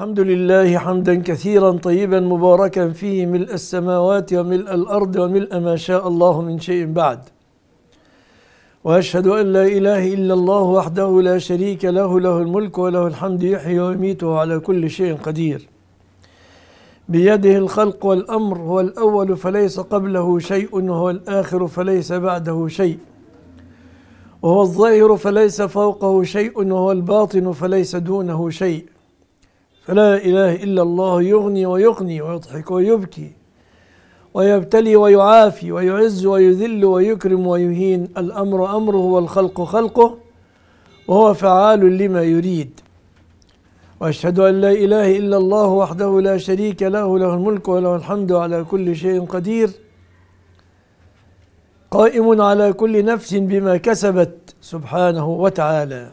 الحمد لله حمدا كثيرا طيبا مباركا فيه ملء السماوات وملء الارض وملء ما شاء الله من شيء بعد واشهد ان لا اله الا الله وحده لا شريك له له الملك وله الحمد يحيي ويميت وهو على كل شيء قدير بيده الخلق والامر هو الاول فليس قبله شيء وهو الاخر فليس بعده شيء وهو الظاهر فليس فوقه شيء وهو الباطن فليس دونه شيء فلا إله إلا الله يغني ويقني ويضحك ويبكي ويبتلي ويعافي ويعز ويذل ويكرم ويهين الأمر أمره والخلق خلقه وهو فعال لما يريد وأشهد أن لا إله إلا الله وحده لا شريك له له الملك وله الحمد على كل شيء قدير قائم على كل نفس بما كسبت سبحانه وتعالى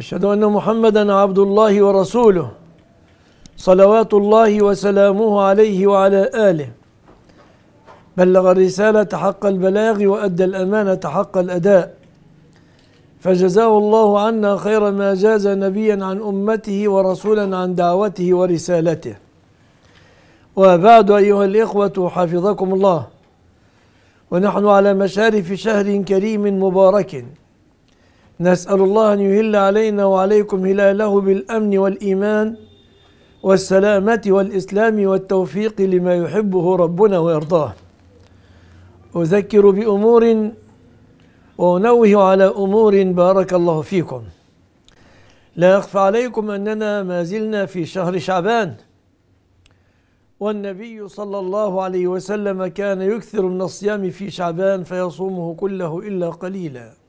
أشهد أن محمدا عبد الله ورسوله صلوات الله وسلامه عليه وعلى آله بلغ الرسالة حق البلاغ وأدى الأمانة حق الأداء فجزاه الله عنا خير ما جاز نبيا عن أمته ورسولا عن دعوته ورسالته وبعد أيها الإخوة حفظكم الله ونحن على مشارف شهر كريم مبارك نسأل الله أن يهل علينا وعليكم هلاله بالأمن والإيمان والسلامة والإسلام والتوفيق لما يحبه ربنا ويرضاه أذكر بأمور وأنوه على أمور بارك الله فيكم لا يخفى عليكم أننا ما زلنا في شهر شعبان والنبي صلى الله عليه وسلم كان يكثر من الصيام في شعبان فيصومه كله إلا قليلاً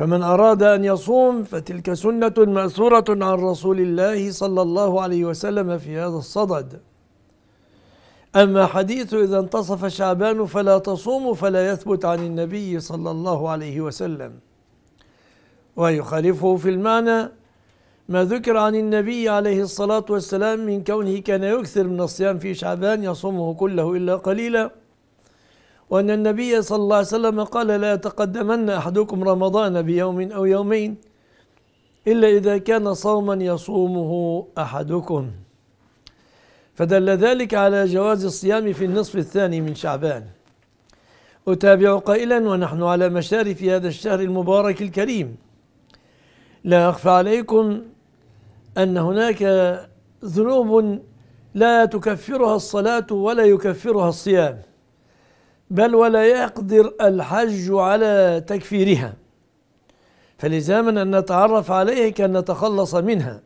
فمن أراد أن يصوم فتلك سنة مأثورة عن رسول الله صلى الله عليه وسلم في هذا الصدد أما حديث إذا انتصف شعبان فلا تصوم فلا يثبت عن النبي صلى الله عليه وسلم ويخالفه في المعنى ما ذكر عن النبي عليه الصلاة والسلام من كونه كان يكثر من الصيام في شعبان يصومه كله إلا قليلاً وأن النبي صلى الله عليه وسلم قال لا يتقدمن أحدكم رمضان بيوم أو يومين إلا إذا كان صوما يصومه أحدكم فدل ذلك على جواز الصيام في النصف الثاني من شعبان أتابع قائلا ونحن على مشارف هذا الشهر المبارك الكريم لا أخفى عليكم أن هناك ذنوب لا تكفرها الصلاة ولا يكفرها الصيام بل ولا يقدر الحج على تكفيرها فلزاما أن نتعرف عليه كأن نتخلص منها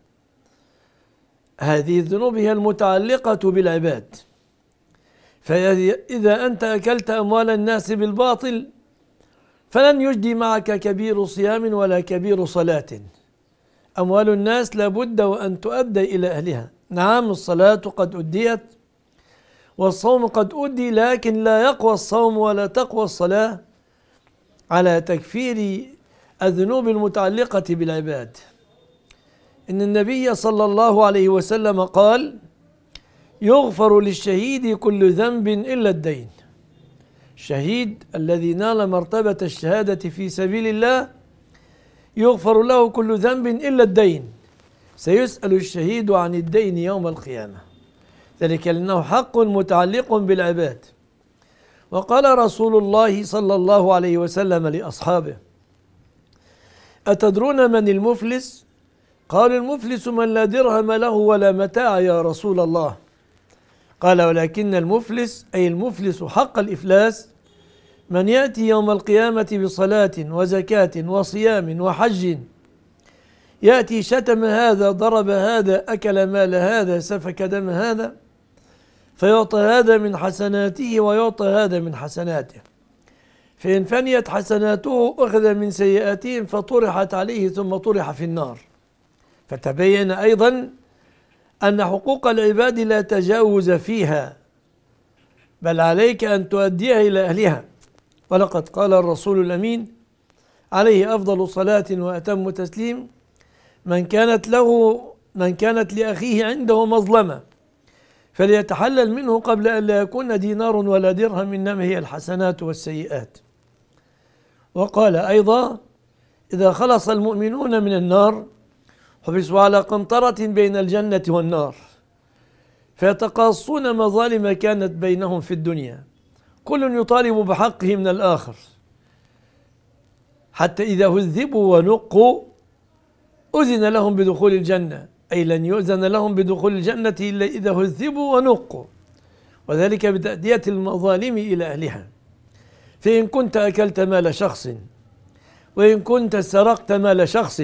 هذه الذنوب هي المتعلقة بالعباد فإذا أنت أكلت أموال الناس بالباطل فلن يجدي معك كبير صيام ولا كبير صلاة أموال الناس لابد وأن تؤدى إلى أهلها نعم الصلاة قد أديت والصوم قد أدي لكن لا يقوى الصوم ولا تقوى الصلاة على تكفير الذنوب المتعلقة بالعباد إن النبي صلى الله عليه وسلم قال يغفر للشهيد كل ذنب إلا الدين الشهيد الذي نال مرتبة الشهادة في سبيل الله يغفر له كل ذنب إلا الدين سيسأل الشهيد عن الدين يوم القيامة ذلك لأنه حق متعلق بالعباد وقال رسول الله صلى الله عليه وسلم لأصحابه أتدرون من المفلس؟ قال المفلس من لا درهم له ولا متاع يا رسول الله قال ولكن المفلس أي المفلس حق الإفلاس من يأتي يوم القيامة بصلاة وزكاة وصيام وحج يأتي شتم هذا ضرب هذا أكل مال هذا سفك دم هذا فيعطى هذا من حسناته ويعطى هذا من حسناته فإن فنيت حسناته أخذ من سيئاتهم فطرحت عليه ثم طرح في النار فتبين أيضا أن حقوق العباد لا تجاوز فيها بل عليك أن تؤديها إلى أهلها ولقد قال الرسول الأمين عليه أفضل صلاة وأتم تسليم من كانت له من كانت لأخيه عنده مظلمة فليتحلل منه قبل أن لا يكون دينار ولا درهم إنما هي الحسنات والسيئات وقال أيضا إذا خلص المؤمنون من النار حبسوا على قنطرة بين الجنة والنار فيتقاصون مظالم كانت بينهم في الدنيا كل يطالب بحقه من الآخر حتى إذا هذبوا ونقوا أذن لهم بدخول الجنة أي لن يؤذن لهم بدخول الجنة إلا إذا هذبوا ونقوا وذلك بتأدية المظالم إلى أهلها فإن كنت أكلت مال شخص وإن كنت سرقت مال شخص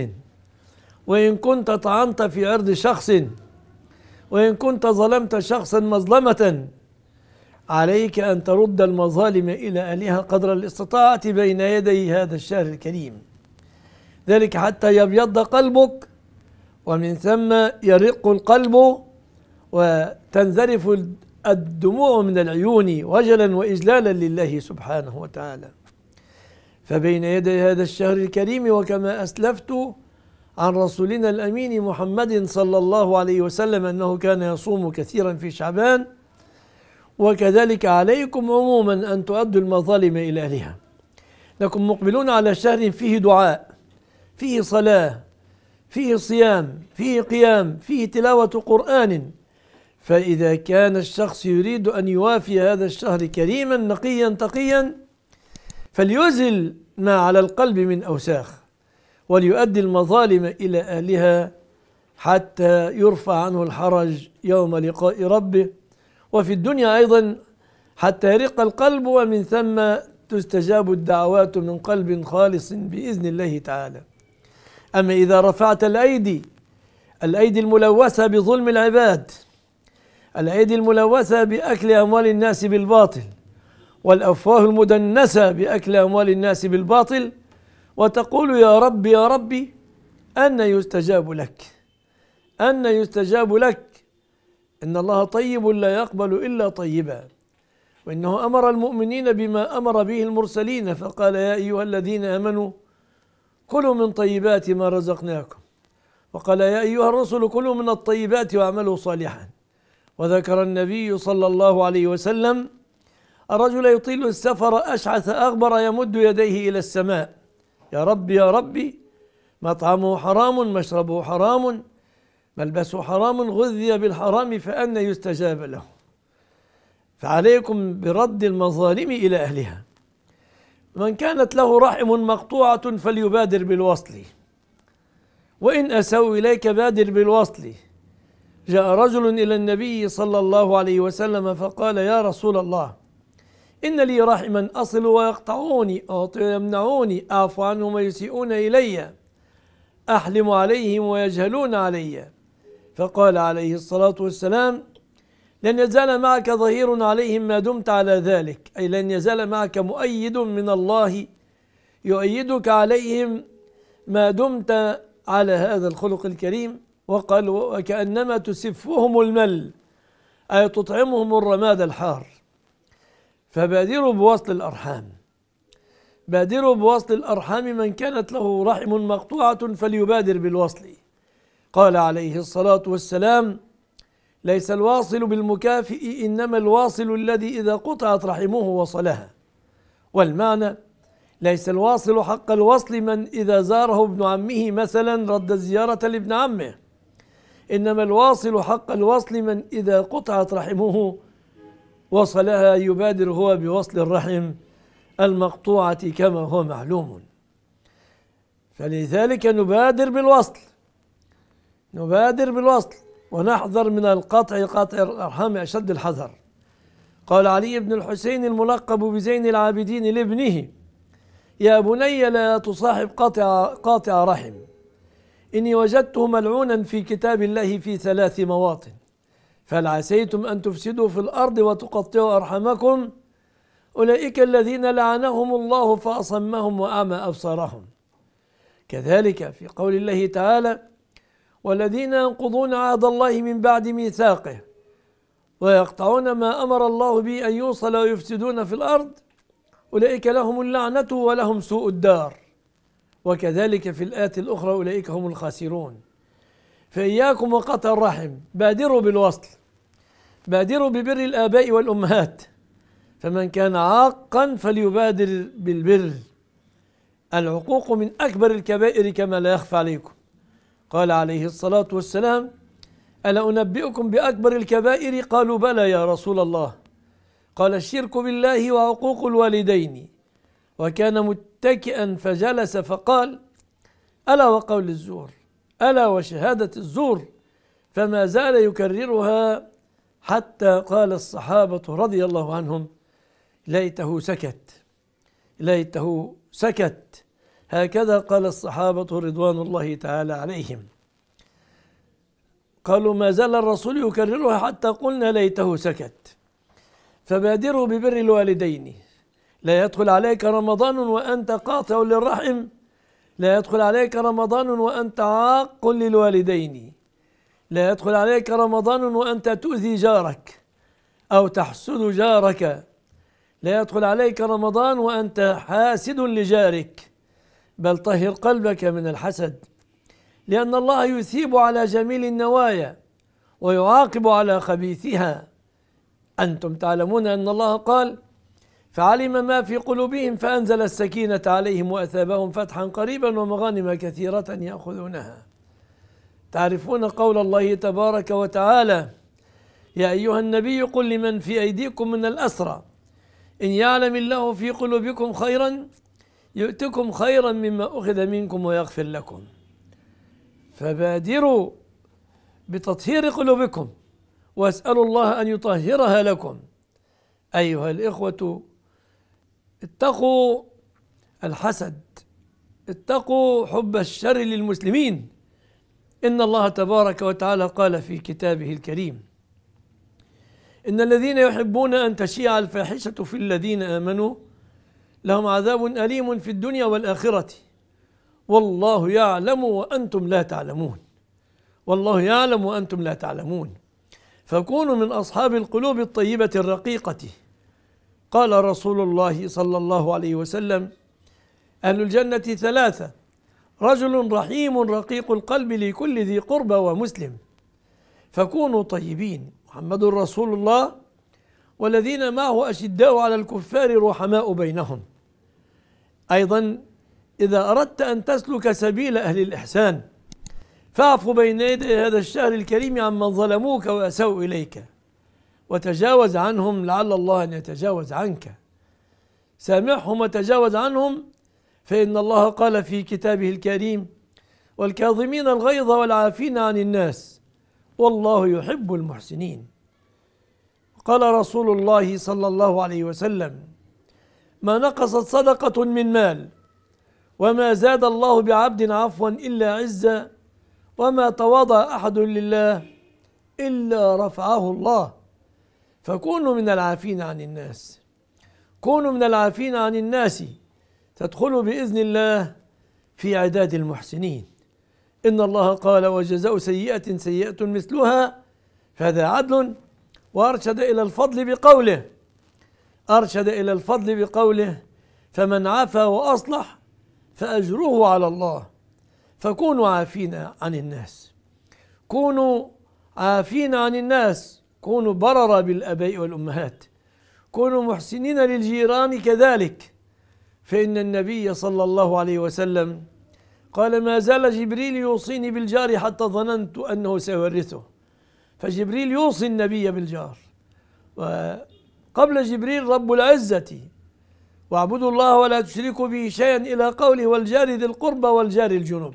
وإن كنت طعنت في عرض شخص وإن كنت ظلمت شخصا مظلمة عليك أن ترد المظالم إلى أهلها قدر الاستطاعة بين يدي هذا الشهر الكريم ذلك حتى يبيض قلبك ومن ثم يرق القلب وتنذرف الدموع من العيون وجلا واجلالا لله سبحانه وتعالى فبين يدي هذا الشهر الكريم وكما اسلفت عن رسولنا الامين محمد صلى الله عليه وسلم انه كان يصوم كثيرا في شعبان وكذلك عليكم عموما ان تؤدوا المظالم الى اهلها لكم مقبلون على شهر فيه دعاء فيه صلاه فيه صيام فيه قيام فيه تلاوة قرآن فإذا كان الشخص يريد أن يوافي هذا الشهر كريما نقيا تقيا فليزل ما على القلب من أوساخ وليؤدي المظالم إلى أهلها حتى يرفع عنه الحرج يوم لقاء ربه وفي الدنيا أيضا حتى يرق القلب ومن ثم تستجاب الدعوات من قلب خالص بإذن الله تعالى أما إذا رفعت الأيدي الأيدي الملوثة بظلم العباد الأيدي الملوثة بأكل أموال الناس بالباطل والأفواه المدنسة بأكل أموال الناس بالباطل وتقول يا رب يا ربي أن يستجاب لك أن يستجاب لك إن الله طيب لا يقبل إلا طيبا وإنه أمر المؤمنين بما أمر به المرسلين فقال يا أيها الذين آمنوا كلوا من طيبات ما رزقناكم وقال يا أيها الرسل كلوا من الطيبات واعملوا صالحا وذكر النبي صلى الله عليه وسلم الرجل يطيل السفر أشعث أغبر يمد يديه إلى السماء يا ربي يا ربي مطعمه حرام مشربه حرام ملبسه حرام غذي بالحرام فأن يستجاب له فعليكم برد المظالم إلى أهلها من كانت له رحم مقطوعة فليبادر بالوصل وإن أسوا إليك بادر بالوصل جاء رجل إلى النبي صلى الله عليه وسلم فقال يا رسول الله إن لي رحما أصل ويقطعوني أعطي ويمنعوني أعفو عنهم ويسيئون إلي أحلم عليهم ويجهلون علي فقال عليه الصلاة والسلام لن يزال معك ظهير عليهم ما دمت على ذلك أي لن يزال معك مؤيد من الله يؤيدك عليهم ما دمت على هذا الخلق الكريم وقال وكأنما تسفهم المل أي تطعمهم الرماد الحار فبادروا بوصل الأرحام بادروا بوصل الأرحام من كانت له رحم مقطوعة فليبادر بالوصل قال عليه الصلاة والسلام ليس الواصل بالمكافئ انما الواصل الذي اذا قطعت رحمه وصلها والمعنى ليس الواصل حق الوصل من اذا زاره ابن عمه مثلا رد الزياره لابن عمه انما الواصل حق الوصل من اذا قطعت رحمه وصلها يبادر هو بوصل الرحم المقطوعه كما هو معلوم فلذلك نبادر بالوصل نبادر بالوصل ونحذر من القطع قطع الأرحام أشد الحذر قال علي بن الحسين الملقب بزين العابدين لابنه يا بني لا تصاحب قاطع, قاطع رحم إني وجدته ملعونا في كتاب الله في ثلاث مواطن فهل عسيتم أن تفسدوا في الأرض وتقطعوا أرحمكم أولئك الذين لعنهم الله فأصمهم وأعمى أبصارهم كذلك في قول الله تعالى والذين ينقضون عهد الله من بعد ميثاقه ويقطعون ما أمر الله به أن يوصل ويفسدون في الأرض أولئك لهم اللعنة ولهم سوء الدار وكذلك في الآية الأخرى أولئك هم الخاسرون فإياكم وقطع الرحم بادروا بالوصل بادروا ببر الآباء والأمهات فمن كان عاقا فليبادر بالبر العقوق من أكبر الكبائر كما لا يخفى عليكم قال عليه الصلاة والسلام ألا أنبئكم بأكبر الكبائر قالوا بلى يا رسول الله قال الشرك بالله وعقوق الوالدين وكان متكئا فجلس فقال ألا وقول الزور ألا وشهادة الزور فما زال يكررها حتى قال الصحابة رضي الله عنهم ليته سكت ليته سكت هكذا قال الصحابة رضوان الله تعالى عليهم قالوا ما زال الرسول يكررها حتى قلنا ليته سكت فبادروا ببر الوالدين لا يدخل عليك رمضان وأنت قاطع للرحم لا يدخل عليك رمضان وأنت عاق للوالدين لا يدخل عليك رمضان وأنت تؤذي جارك أو تحسد جارك لا يدخل عليك رمضان وأنت حاسد لجارك بل طهر قلبك من الحسد لأن الله يثيب على جميل النوايا ويعاقب على خبيثها أنتم تعلمون أن الله قال فعلم ما في قلوبهم فأنزل السكينة عليهم وأثابهم فتحا قريبا ومغانم كثيرة يأخذونها تعرفون قول الله تبارك وتعالى يا أيها النبي قل لمن في أيديكم من الأسرى إن يعلم الله في قلوبكم خيرا يؤتكم خيرا مما أخذ منكم ويغفر لكم فبادروا بتطهير قلوبكم واسألوا الله أن يطهرها لكم أيها الإخوة اتقوا الحسد اتقوا حب الشر للمسلمين إن الله تبارك وتعالى قال في كتابه الكريم إن الذين يحبون أن تشيع الفاحشة في الذين آمنوا لهم عذاب أليم في الدنيا والآخرة والله يعلم وأنتم لا تعلمون والله يعلم وأنتم لا تعلمون فكونوا من أصحاب القلوب الطيبة الرقيقة قال رسول الله صلى الله عليه وسلم أهل الجنة ثلاثة رجل رحيم رقيق القلب لكل ذي قربى ومسلم فكونوا طيبين محمد رسول الله والذين معه أشداء على الكفار رحماء بينهم أيضا إذا أردت أن تسلك سبيل أهل الإحسان فاعف بين يدي هذا الشهر الكريم عمن ظلموك وأسوا إليك وتجاوز عنهم لعل الله أن يتجاوز عنك سامحهم وتجاوز عنهم فإن الله قال في كتابه الكريم والكاظمين الغيظ والعافين عن الناس والله يحب المحسنين قال رسول الله صلى الله عليه وسلم ما نقصت صدقة من مال وما زاد الله بعبد عفوا إلا عزا وما تواضع أحد لله إلا رفعه الله فكونوا من العافين عن الناس كونوا من العافين عن الناس تدخلوا بإذن الله في عداد المحسنين إن الله قال وجزاء سيئة سيئة مثلها فهذا عدل وأرشد إلى الفضل بقوله أرشد إلى الفضل بقوله فمن عفا وأصلح فأجره على الله فكونوا عافين عن الناس كونوا عافين عن الناس كونوا بررة بالآباء والأمهات كونوا محسنين للجيران كذلك فإن النبي صلى الله عليه وسلم قال ما زال جبريل يوصيني بالجار حتى ظننت أنه سيورثه فجبريل يوصي النبي بالجار و قبل جبريل رب العزة واعبدوا الله ولا تشركوا به شيئا إلى قوله والجار ذي القربى والجار الجنوب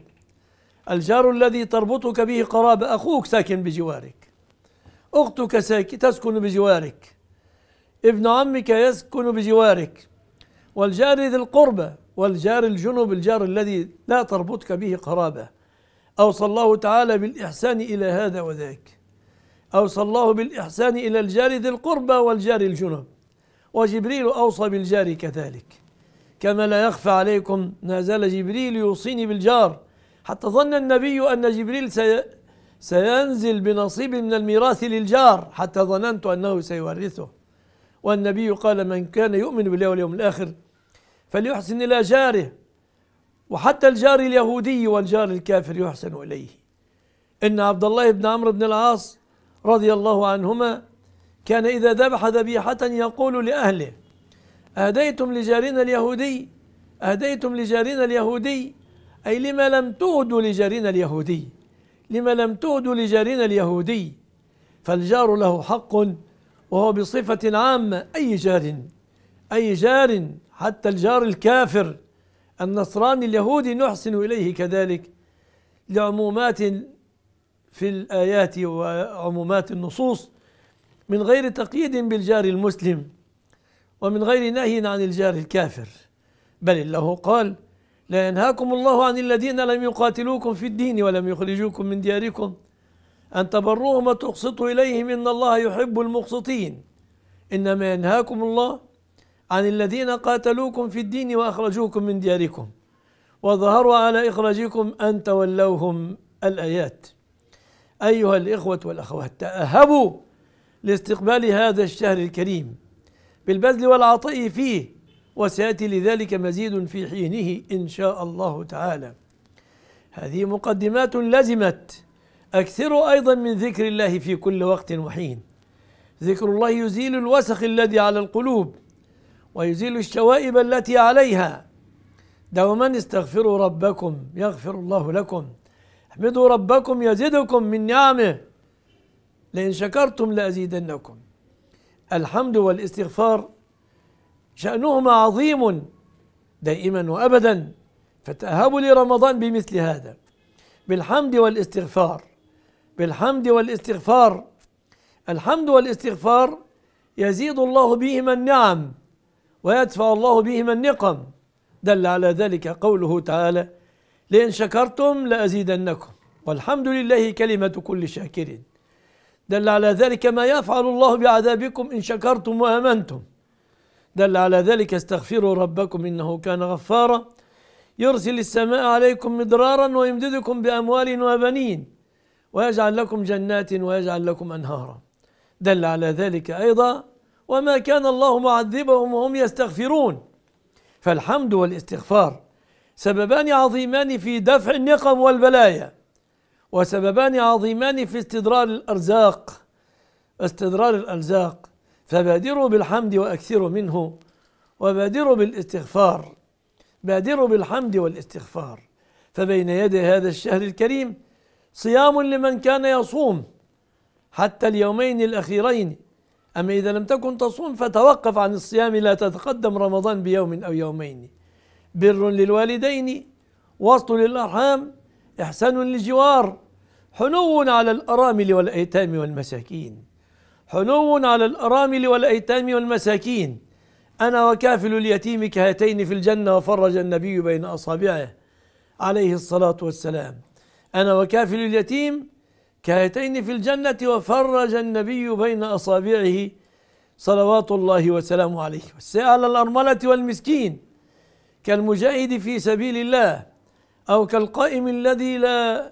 الجار الذي تربطك به قرابة أخوك ساكن بجوارك أختك ساكن تسكن بجوارك ابن عمك يسكن بجوارك والجار ذي القربى والجار الجنوب الجار الذي لا تربطك به قرابة أوصى الله تعالى بالإحسان إلى هذا وذاك أوصى الله بالإحسان إلى الجار ذي القربى والجار الجنب وجبريل أوصى بالجار كذلك كما لا يخفى عليكم نازل جبريل يوصيني بالجار حتى ظن النبي أن جبريل سي سينزل بنصيب من الميراث للجار حتى ظننت أنه سيورثه والنبي قال من كان يؤمن بالله واليوم الآخر فليحسن إلى جاره وحتى الجار اليهودي والجار الكافر يحسن إليه إن عبد الله بن عمرو بن العاص رضي الله عنهما كان إذا ذبح ذبيحة يقول لأهله أهديتم لجارنا اليهودي أهديتم لجارنا اليهودي أي لما لم تهدوا لجارنا اليهودي لما لم تهدوا لجارنا اليهودي فالجار له حق وهو بصفة عامة أي جار أي جار حتى الجار الكافر النصراني اليهودي نحسن إليه كذلك لعمومات في الآيات وعمومات النصوص من غير تقييد بالجار المسلم ومن غير نهي عن الجار الكافر بل الله قال لا ينهاكم الله عن الذين لم يقاتلوكم في الدين ولم يخرجوكم من دياركم أن تبروهم وتقسطوا إليهم إن الله يحب المقسطين إنما ينهاكم الله عن الذين قاتلوكم في الدين وأخرجوكم من دياركم وظهروا على إخراجكم أن تولوهم الآيات أيها الإخوة والأخوات تأهبوا لاستقبال هذا الشهر الكريم بالبذل والعطاء فيه وسيأتي لذلك مزيد في حينه إن شاء الله تعالى هذه مقدمات لزمت أكثروا أيضا من ذكر الله في كل وقت وحين ذكر الله يزيل الوسخ الذي على القلوب ويزيل الشوائب التي عليها دوما استغفروا ربكم يغفر الله لكم احمدوا ربكم يزدكم من نعمه لئن شكرتم لأزيدنكم الحمد والاستغفار شأنهما عظيم دائما وأبدا فتأهبوا لرمضان بمثل هذا بالحمد والاستغفار بالحمد والاستغفار الحمد والاستغفار يزيد الله بهما النعم ويدفع الله بهما النقم دل على ذلك قوله تعالى لئن شكرتم لأزيدنكم والحمد لله كلمة كل شاكر دل على ذلك ما يفعل الله بعذابكم إن شكرتم وآمنتم دل على ذلك استغفروا ربكم إنه كان غفارا يرسل السماء عليكم مدرارا ويمددكم بأموال وبنين ويجعل لكم جنات ويجعل لكم أنهارا دل على ذلك أيضا وما كان الله معذبهم وهم يستغفرون فالحمد والاستغفار سببان عظيمان في دفع النقم والبلايا وسببان عظيمان في استدرار الأرزاق استدرار الأرزاق فبادروا بالحمد وأكثروا منه وبادروا بالاستغفار بادروا بالحمد والاستغفار فبين يدي هذا الشهر الكريم صيام لمن كان يصوم حتى اليومين الأخيرين أما إذا لم تكن تصوم فتوقف عن الصيام لا تتقدم رمضان بيوم أو يومين بر للوالدين وسط للأرحام إحسان للجوار حنو على الأرامل والأيتام والمساكين حنو على الأرامل والأيتام والمساكين أنا وكافل اليتيم كهاتين في الجنة وفرج النبي بين أصابعه عليه الصلاة والسلام أنا وكافل اليتيم كهاتين في الجنة وفرج النبي بين أصابعه صلوات الله وسلامه عليه على الأرملة والمسكين كالمجاهد في سبيل الله أو كالقائم الذي لا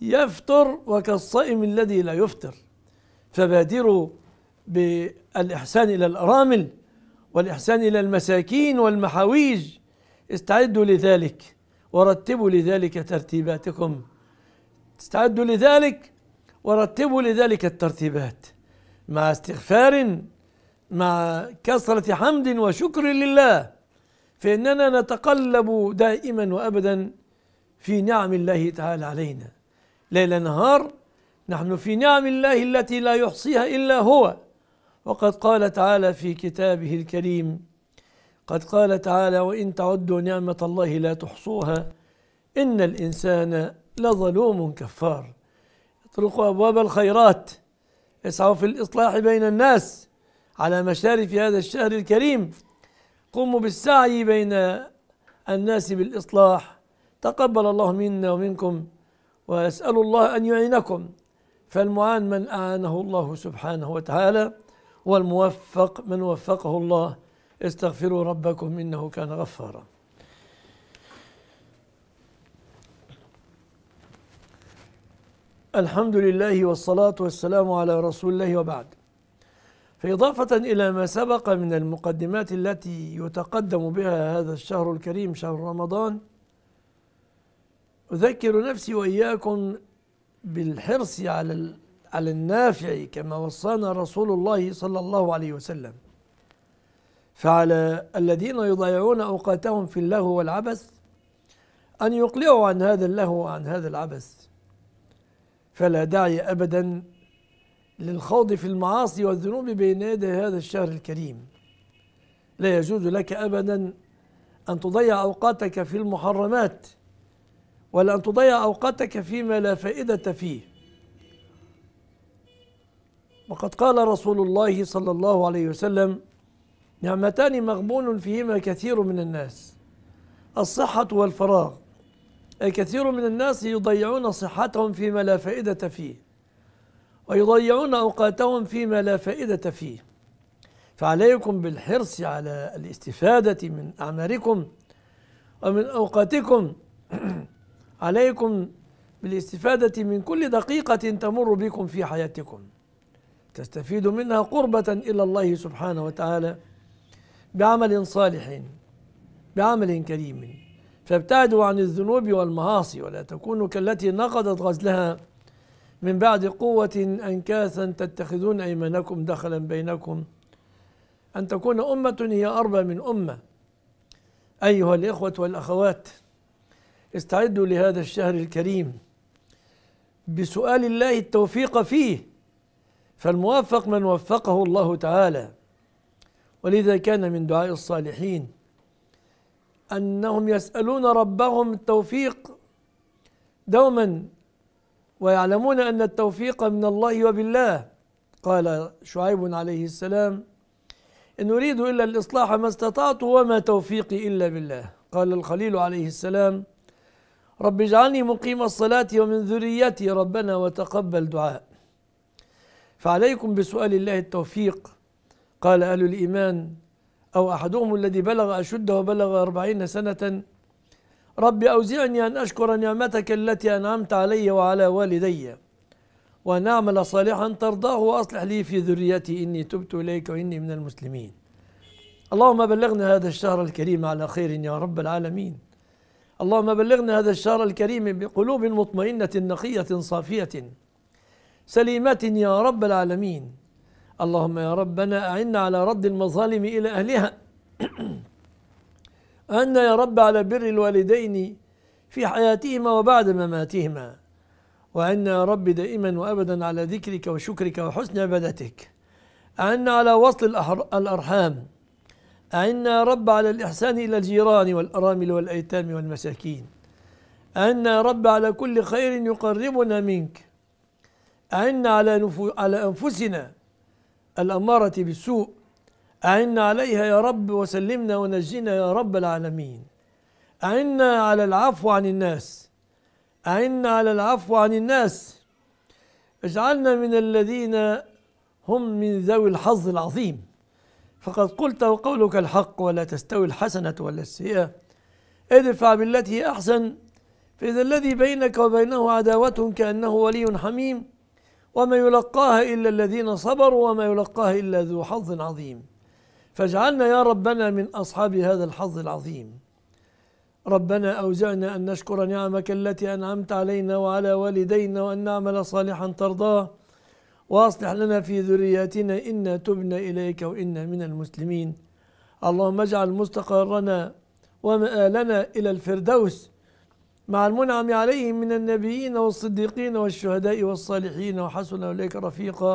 يفطر وكالصائم الذي لا يفطر فبادروا بالإحسان إلى الأرامل والإحسان إلى المساكين والمحاويج استعدوا لذلك ورتبوا لذلك ترتيباتكم استعدوا لذلك ورتبوا لذلك الترتيبات مع استغفار مع كثرة حمد وشكر لله فإننا نتقلب دائما وأبدا في نعم الله تعالى علينا ليل نهار نحن في نعم الله التي لا يحصيها إلا هو وقد قال تعالى في كتابه الكريم قد قال تعالى وإن تعدوا نعمة الله لا تحصوها إن الإنسان لظلوم كفار يطرق أبواب الخيرات يسعى في الإصلاح بين الناس على مشارف هذا الشهر الكريم قوموا بالسعي بين الناس بالإصلاح تقبل الله منا ومنكم وأسأل الله أن يعينكم فالمعان من أعانه الله سبحانه وتعالى والموفق من وفقه الله استغفروا ربكم إنه كان غفارا الحمد لله والصلاة والسلام على رسول الله وبعد فإضافة إلى ما سبق من المقدمات التي يتقدم بها هذا الشهر الكريم شهر رمضان أذكر نفسي وإياكم بالحرص على على النافع كما وصانا رسول الله صلى الله عليه وسلم فعلى الذين يضيعون أوقاتهم في اللهو والعبث أن يقلعوا عن هذا اللهو وعن هذا العبث فلا داعي أبدا للخوض في المعاصي والذنوب بين يدي هذا الشهر الكريم لا يجوز لك ابدا ان تضيع اوقاتك في المحرمات ولا ان تضيع اوقاتك فيما لا فائده فيه وقد قال رسول الله صلى الله عليه وسلم نعمتان مغبون فيهما كثير من الناس الصحه والفراغ اي كثير من الناس يضيعون صحتهم فيما لا فائده فيه ويضيعون أوقاتهم فيما لا فائدة فيه فعليكم بالحرص على الاستفادة من أعماركم ومن أوقاتكم عليكم بالاستفادة من كل دقيقة تمر بكم في حياتكم تستفيد منها قربة إلى الله سبحانه وتعالى بعمل صالح بعمل كريم فابتعدوا عن الذنوب والمعاصي ولا تكونوا كالتي نقضت غزلها من بعد قوة أنكاثا تتخذون أيمانكم دخلا بينكم أن تكون أمة هي أربى من أمة أيها الإخوة والأخوات استعدوا لهذا الشهر الكريم بسؤال الله التوفيق فيه فالموفق من وفقه الله تعالى ولذا كان من دعاء الصالحين أنهم يسألون ربهم التوفيق دوما ويعلمون أن التوفيق من الله وبالله قال شعيب عليه السلام إن أريد إلا الإصلاح ما استطعت وما توفيقي إلا بالله قال الخليل عليه السلام رب اجعلني مقيم الصلاة ومن ذريتي ربنا وتقبل دعاء فعليكم بسؤال الله التوفيق قال أهل الإيمان أو أحدهم الذي بلغ أشده وبلغ أربعين سنة ربي أوزعني أن أشكر نعمتك التي أنعمت علي وعلى والدي وأن أعمل صالحا ترضاه وأصلح لي في ذريتي إني تبت إليك وإني من المسلمين اللهم بلغنا هذا الشهر الكريم على خير يا رب العالمين اللهم بلغنا هذا الشهر الكريم بقلوب مطمئنة نقية صافية سليمة يا رب العالمين اللهم يا ربنا أعنا على رد المظالم إلى أهلها أن يا رب على بر الوالدين في حياتهما وبعد مماتهما وأن يا رب دائما وأبدا على ذكرك وشكرك وحسن عبادتك أعنا على وصل الأرحام أعنا يا رب على الإحسان إلى الجيران والأرامل والأيتام والمساكين أعنا يا رب على كل خير يقربنا منك أعنا على, على أنفسنا الأمارة بالسوء أعنا عليها يا رب وسلمنا ونجينا يا رب العالمين أعنا على العفو عن الناس أعنا على العفو عن الناس اجعلنا من الذين هم من ذوي الحظ العظيم فقد قلت وقولك الحق ولا تستوي الحسنة ولا السيئة ادفع بالتي أحسن فإذا الذي بينك وبينه عداوة كأنه ولي حميم وما يلقاها إلا الذين صبروا وما يلقاها إلا ذو حظ عظيم فاجعلنا يا ربنا من أصحاب هذا الحظ العظيم ربنا أوزعنا أن نشكر نعمك التي أنعمت علينا وعلى والدينا وأن نعمل صالحا ترضاه وأصلح لنا في ذرياتنا إنا تبنا إليك وإنا من المسلمين اللهم اجعل مستقرنا ومآلنا إلى الفردوس مع المنعم عليهم من النبيين والصديقين والشهداء والصالحين وحسن أولئك رفيقا